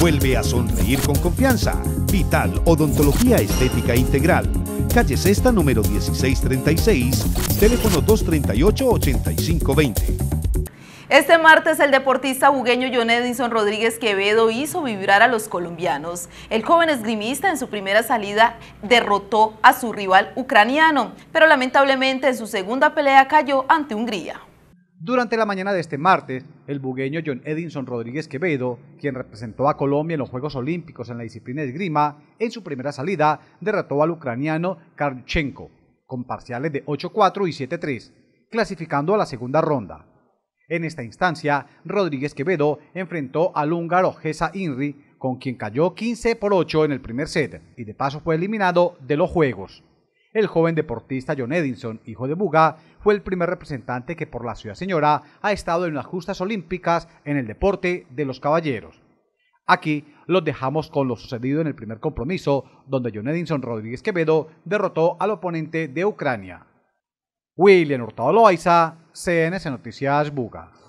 Vuelve a sonreír con confianza. Vital Odontología Estética Integral. Calle Cesta, número 1636, teléfono 238-8520. Este martes el deportista bugueño John Edison Rodríguez Quevedo hizo vibrar a los colombianos. El joven esgrimista en su primera salida derrotó a su rival ucraniano, pero lamentablemente en su segunda pelea cayó ante Hungría. Durante la mañana de este martes, el bugueño John Edinson Rodríguez Quevedo, quien representó a Colombia en los Juegos Olímpicos en la disciplina de esgrima, en su primera salida derrotó al ucraniano Karchenko con parciales de 8-4 y 7-3, clasificando a la segunda ronda. En esta instancia, Rodríguez Quevedo enfrentó al húngaro Gesa Inri, con quien cayó 15 por 8 en el primer set y de paso fue eliminado de los Juegos. El joven deportista John Edison, hijo de Buga, fue el primer representante que por la ciudad señora ha estado en las justas olímpicas en el deporte de los caballeros. Aquí los dejamos con lo sucedido en el primer compromiso, donde John Edison Rodríguez Quevedo derrotó al oponente de Ucrania. William Hurtado Loaiza, CNC Noticias Buga.